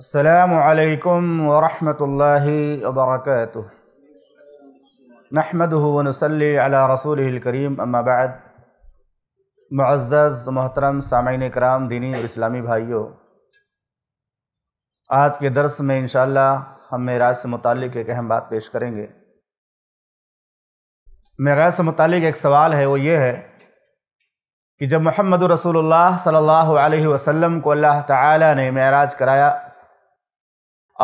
السلام عليكم ورحمة الله وبركاته نحمده ونسلي على رسوله الكريم اما بعد معزز मोहतरम सामीन कराम दीनी और इस्लामी भाइयों आज के दर्स में इन हम मेराज से मुतक एक अहम बात पेश करेंगे मेराज से मुतक एक सवाल है वो ये है कि जब मोहम्मद रसूलुल्लाह सल्लल्लाहु अलैहि वसल्लम को अल्लाह ताला ने मेराज कराया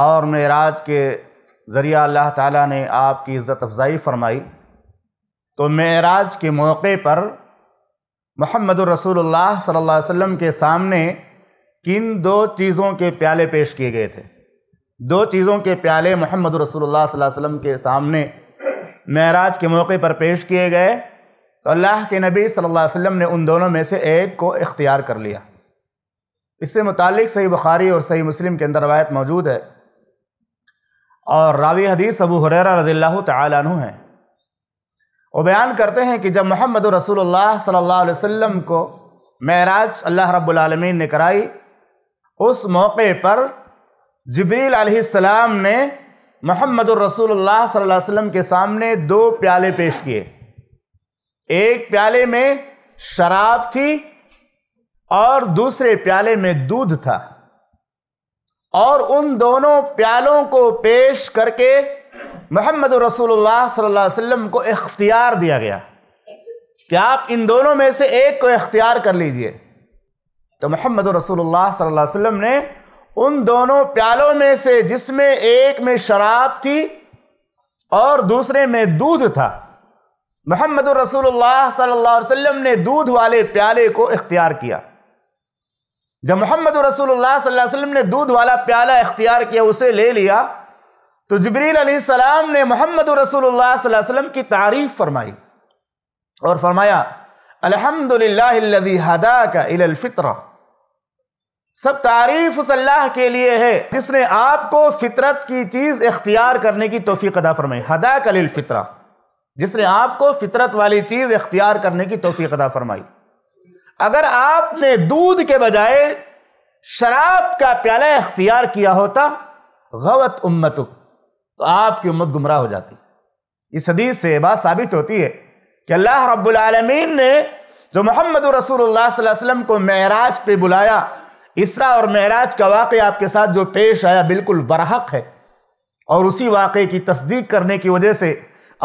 और मेराज के जरिए अल्लाह ताला ने आपकी इज़्ज़त अफजाई फरमाई तो मराज के मौके पर मोहम्मद रसूलुल्लाह सल्लल्लाहु अलैहि वसल्लम के सामने किन दो चीज़ों के प्याले पेश किए गए थे दो चीज़ों के प्याले मोहम्मद रसूलुल्लाह सल्लल्लाहु अलैहि वसल्लम के सामने मेराज के मौके पर पेश किए गए तो अल्लाह के नबी सल्लल्लाहु अलैहि वसल्लम ने उन दोनों में से एक को इख्तियार कर लिया इससे मुतल सही बुखारी और सही मुस्लिम के अंदर रवायत मौजूद है और रावी हदीस अबू हुररा रज़ील्ला तु हैं वो बयान करते हैं कि जब मोहम्मद रसूलुल्लाह सल्लल्लाहु अलैहि वसल्लम को महराज अल्लाह रब्बुल आलमीन ने कराई उस मौके पर जबरील सलाम ने मोहम्मद रसूलुल्लाह सल्लल्लाहु अलैहि वसल्लम के सामने दो प्याले पेश किए एक प्याले में शराब थी और दूसरे प्याले में दूध था और उन दोनों प्यालों को पेश करके मोहम्मद रसूलुल्लाह सल्लल्लाहु अलैहि वसल्लम को इख्तियार दिया गया कि आप इन दोनों में से एक को इख्तियार कर लीजिए तो मोहम्मद रसूलुल्लाह सल्लल्लाहु अलैहि वसल्लम ने उन दोनों प्यालों में से जिसमें एक में शराब थी और दूसरे में दूध था मोहम्मद रसूलुल्लाह सल्लल्लाहु अलैहि वसल्लम ने दूध वाले प्याले को इख्तियार किया जब मोहम्मद रसूल वसल्लम ने दूध वाला प्याला इख्तियार किया उसे ले लिया तो जबरील सलाम ने मोहम्मद रसूल वसल्लम की तारीफ फरमाई और फरमाया अलहमदिल्लादी हदा सब तारीफ उस अल्लाह के लिए है जिसने आपको फितरत की चीज़ इख्तियार करने की तोफ़ी अदा फरमाई हदाक कलिल फितरा जिसने आपको फितरत वाली चीज़ इख्तियार करने की तोफ़ी अदा फरमाई अगर आपने दूध के बजाय शराब का प्याला इख्तियार किया होता गवत उम्मत तो आपकी उम्मत गुमराह हो जाती इस हदीस से बात साबित होती है कि अल्लाह रब्बुल आलमीन ने जो मोहम्मद रसूलुल्लाह सल्लल्लाहु अलैहि वसल्लम को महराज पे बुलाया इसरा और महराज का वाक़ आपके साथ जो पेश आया बिल्कुल बरहक है और उसी वाक़े की तस्दीक करने की वजह से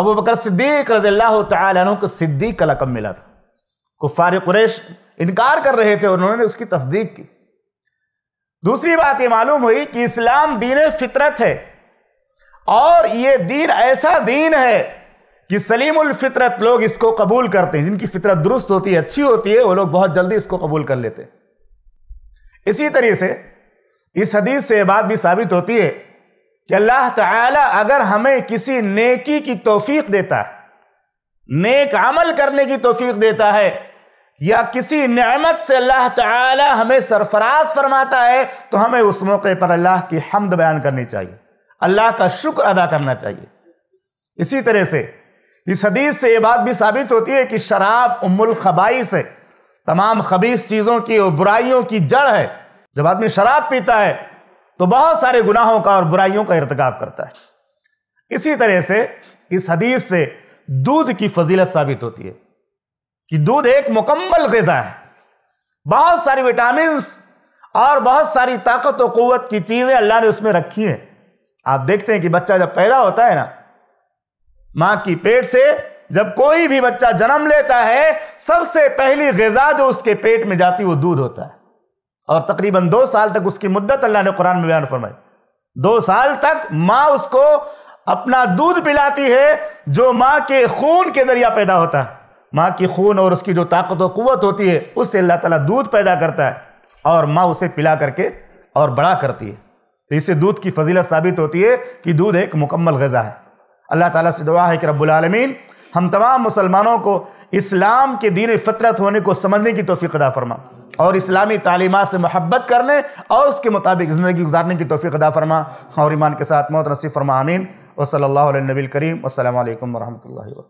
अबू बकर सिद्दीक रज़ी अल्लाह को सिद्दीक का लकम मिला था कुफार कुरैश इनकार कर रहे थे उन्होंने उसकी तस्दीक की दूसरी बात ये मालूम हुई कि इस्लाम दीन फितरत है और ये दीन ऐसा दीन है कि सलीमुल फितरत लोग इसको कबूल करते हैं जिनकी फितरत दुरुस्त होती है अच्छी होती है वो लोग बहुत जल्दी इसको कबूल कर लेते हैं इसी तरीके से इस हदीस से बात भी साबित होती है कि अल्लाह ताला अगर हमें किसी नेकी की तोफीक देता है नेक अमल करने की तोफीक देता है या किसी नेमत से अल्लाह ताला हमें सरफराज फरमाता है तो हमें उस मौके पर अल्लाह की हमद बयान करनी चाहिए अल्लाह का शुक्र अदा करना चाहिए इसी तरह से इस हदीस से ये बात भी साबित होती है कि शराब उम्मुल खबाइस है तमाम खबीस चीज़ों की और बुराइयों की जड़ है जब आदमी शराब पीता है तो बहुत सारे गुनाहों का और बुराइयों का इरतकाब करता है इसी तरह से इस हदीस से दूध की फजीलत साबित होती है कि दूध एक मुकम्मल गजा है बहुत सारी विटामिन और बहुत सारी ताकत और कुत की चीज़ें अल्लाह ने उसमें रखी हैं आप देखते हैं कि बच्चा जब पैदा होता है ना माँ की पेट से जब कोई भी बच्चा जन्म लेता है सबसे पहली गजा जो उसके पेट में जाती है वो दूध होता है और तकरीबन दो साल तक उसकी मुद्दत अल्लाह ने कुरान में बयान फरमाई दो साल तक माँ उसको अपना दूध पिलाती है जो माँ के खून के जरिया पैदा होता है माँ की खून और उसकी जो ताकत और क़वत होती है उससे अल्लाह ताला दूध पैदा करता है और माँ उसे पिला करके और बड़ा करती है तो इससे दूध की फजीलत साबित होती है कि दूध एक मुकम्मल गज़ा है अल्लाह ताला से दुआ है कि रब्बुलमीन हम तमाम मुसलमानों को इस्लाम के दीन फितरत होने को समझने की तोफ़ी अदा फरमा और इस्लामी तालीमत से महब्बत करने और उसके मुताबिक ज़िंदगी गुजारने की तोफ़ी अदा फरमा और ईमान के साथ मोहत नसीब फरमा आमीन वसल नबी करीम असल वरहमल वर्क